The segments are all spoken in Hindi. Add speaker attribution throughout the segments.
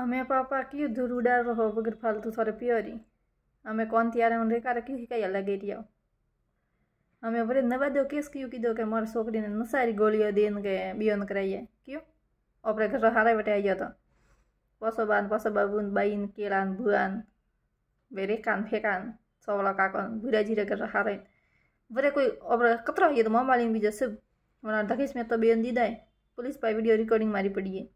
Speaker 1: अमे पापा कि दुरुडा रहो बगर फालतू थोड़े पियोरी अमे कौन तैयार है कार क्यों लगे रही आओ अमे बड़े नवा दो केस क्यों कीधो कि मार छोक ने न सारी गोलियों देन गए बियोन कराइए क्यों अपने घर हारे बटे आइए तो पसो बान पसो बाबून बाईन केला भुआन बेरे कान फेकान सवला काकन भूरा जीरे घर हारे बड़े कोई अपने कतरा हो तो मालीन बीजा सब मना धकेश मैं तो बेन दीदा है पुलिस पाई वीडियो रिकॉर्डिंग मारी पड़ी है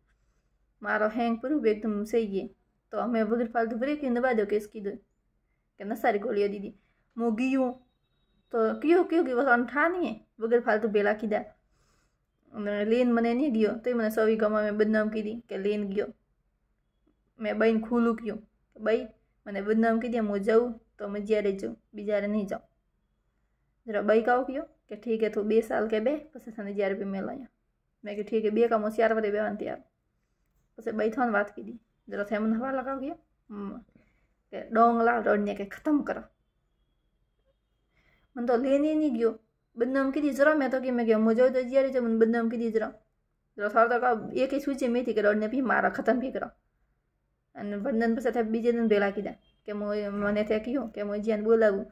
Speaker 1: मारो पुरुब एकदम सही है तो हमें बगैर फालतू ब्रेक इन दबा दो केस की दो कहना सारी गोलियाँ दीदी मोगी हूँ तो क्यों क्यों कि वह ठा नहीं है बगैर फालतू बेला कीधा लेन मने नहीं गियो तो मैंने सभी गमा में बदनाम की दी कि लेन गियो मैं बहन खूलू क्यों भाई मैंने बदनाम की दी हूँ जाऊँ तो मैं रह जाऊँ બીજારે नहीं जाऊँ जरा बई काओ क्यों कि ठीक है तो बे साल के बे पसी थाने जયારે भी मैं कि ठीक है बे का मुझे चार बजे बेवान तैयार पे बई थोन बात की दी जरा थे हवा लगाओ गया हम्म। डोंग ला रड़ने के खत्म करो मन तो ले नहीं गयो बंदे की जरा मैं तो कि मैं गया मुझे तो जिया रही मन बंदे की जरा जरा थोड़ा तो एक ही सूची में थी कि रड़ने भी मारा खत्म भी करो एंड बंदन पे थे बीजे दिन बेला की दें कि मैंने थे क्यों कि मैं जिया बोलाऊ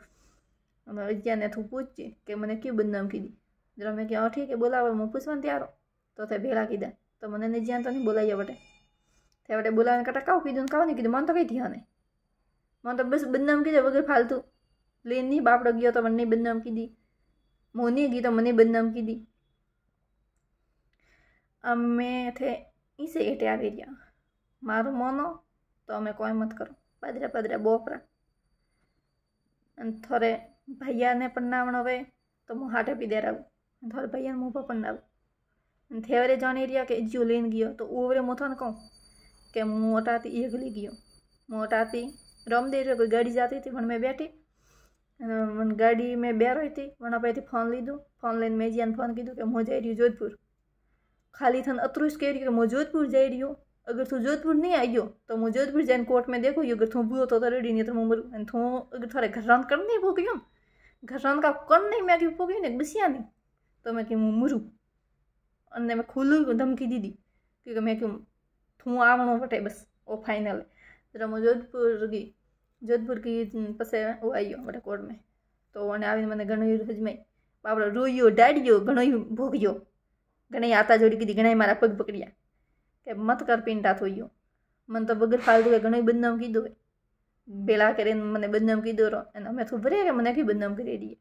Speaker 1: जिया ने थू पूछ के मैंने क्यों बंदे की दी जरा मैं क्या ठीक है बोला मैं पूछवा तैयार तो थे भेड़ा की दें तो मैंने जिया तो नहीं बोला बटे त्यहाँबाट बोलाउने कता कीधु किदिनु कहाँ किन मन कहीं कहीँ थिएन म त बेस बिन्दम कि जब फाल्तु लेन नि बापड गियो त भन्ने बिन्दम कि दि म नि गीत म नै बिन्दम कि दि अमे थे इसे एटे आ गया मारो मन तो मैं कोई मत करो पदरा पदरा बोपरा थोड़े भैया ने पन्ना वे तो मुँह हाटे पी दे रहा थोड़े भैया ने मुँह पर पन्ना थे वे जाने रिया कि जियो लेन गियो तो ऊबरे मुँह था कहूँ કે મોટા થી એગલી ગયો મોટા થી રમદેવરો ગઈ ગાડી જાતી થી મન મે બેઠી મન ગાડી મે બેરોઈ થી વના ભાઈ થી ફોન લીધો ફોન લઈને મે જિયાન ફોન કીધું કે મોજાયરીયો जोधपुर ખાલી થન અતૃશ કેરી કે મોજodhpur જઈ રહ્યો અગર તું जोधपुर નઈ આ ગયો તો મોજodhpur જાન કોર્ટ મે દેખો યો ગથું બીયો તો તારેડી નઈ તર મોમર થો તારે ઘર રાંદ કરની બોધી ઘર રાંદ કા કર નઈ મે આવી પોગી ને બસિયાની તો મે કી મો મરું અને મે ખુલો ધમકી દીધી કે મે તુમ હું आवणो वठे बस वो फाइनल है जरा मैं जोधपुर गई जोधपुर की पसे वो आई वटकोट में તો અને આવીને મને ઘણું રજમાઈ બાપડો રોયો ડાડ્યો ઘણો ભોગ્યો ઘણી આતા જોડી કીધી ઘણા મારા પગ પકડ્યા કે મત કર પિંટા થઈ ગયો મને તો વગર ફાલતુ ઘણો બદનામ કીધું ભેળા કરીને મને બદનામ કીધો રહો અને અમે ખબર કે મને કઈ બદનામ કરી દઈએ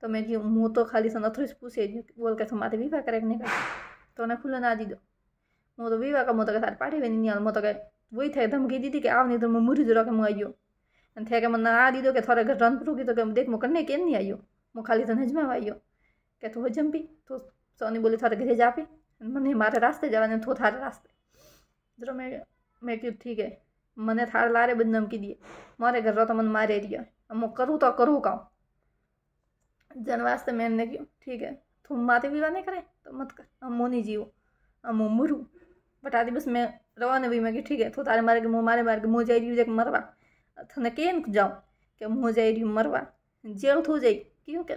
Speaker 1: તો મેં કીધું હું તો ખાલી નથરું જ પૂછે બોલ કે માથે વિવાહ કરે કે નહીં કરે તો એને ખુલ્લો ના દીધો मुझे वही वाक मुझे कैसे पाठे भी नहीं मत वही थे धमकी दी थी कि आओ नहीं तो मुरी दूर के मुँह आइयो थे के मैं ना दी दो थोड़े घर रन रुकी तो देख मैं कन्ने के नहीं आइयो मैं खाली तो नजमा आइयो क्या तू हजम भी तो सोनी बोली थोड़े घरे जा मैंने मारे रास्ते जावा थो थारे रास्ते जो मैं मैं क्यों ठीक है मैंने थारे लारे बंद धमकी दिए मारे घर रहो तो मन मारे रही है मैं करूँ तो करूँ काम जन वास्ते मैंने क्यों ठीक है तुम माते विवाह नहीं करें तो मत कर हम मोनी जीव हम मरू बता दी बस मैं रवाना भी मैं ठीक है तो तारे मारे के मुँह मारे मारे के मुँह जाए रही हूँ मरवा थाने के जाऊँ के मुँह जाए रही मरवा जेल थो जाए क्योंकि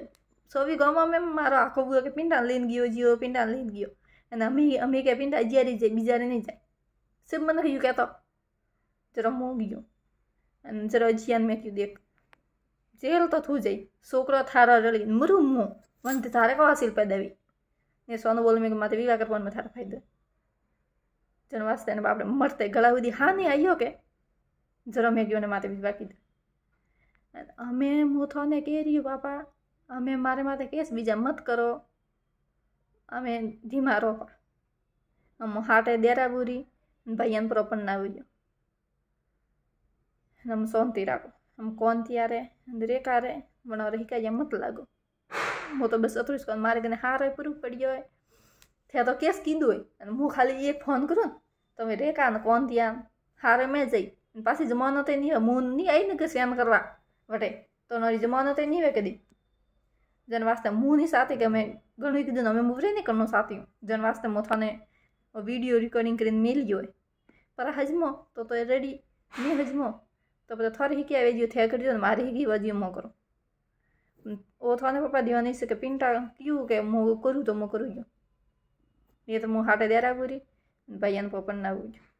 Speaker 1: सभी गाँव में मैं मारो आखो बुआ के पिंडा लेन गियो जियो पिंडा लेन गियो है अम्मी अम्मी के पिंडा जिया रही जाए बीजा नहीं जाए सिर्फ मन कहू कहता जरा मुँह गियो जरा जियान मैं क्यों देख जेल तो थू जाए छोकर थारा रली मरू मुँह मन तो थारे कहा सिल पैदा भी ये सोनू बोल मैं माते भी आकर फोन में थारा फायदा જેનો વાસ્તે એને આપણે મરતે ગળા સુધી હા નહીં આવ્યો કે જરો મેં ગયો ને માથે વિવા કીધા અમે મોથોને કહી રહ્યું બાપા અમે મારે માથે કેસ બીજા મત કરો અમે ધીમા રોપા અમ હાટે દેરાબુરી ભાઈ એમ પ્રોપણ ના આવ્યો हम शांति राखो हम कौन थी यारे अंदर एक आ रहे बना रही का या मत लागो वो तो बस अतुल मारे कने हार पूरू पड़ियो है थे तो केस किंदु मु खाली एक फोन करू तुम तो रेका कौन दिया हारे में जाइ पास ही नहीं है मुन नहीं आई ना सैन करवा बटे तो नरी ही नहीं है कदी जन वास्ते मुँह साथ के मैं घणी कीधु अमे मुबरे नहीं करना साथी हूँ जन वास्ते मोथाने वो वीडियो रिकॉर्डिंग कर मिल गए पर हजमो तो तो रेडी नहीं हजमो तो पता थोड़ी ही क्या जो थे कर दियो मारी हिकी वजियो मो करो वो थोड़ा पापा दीवा से सके पिंटा क्यों के मो करूँ तो मो करूँ એ તો હું હાટે દેરાપુરી ભાઈ અને પપ્પાને આવું છું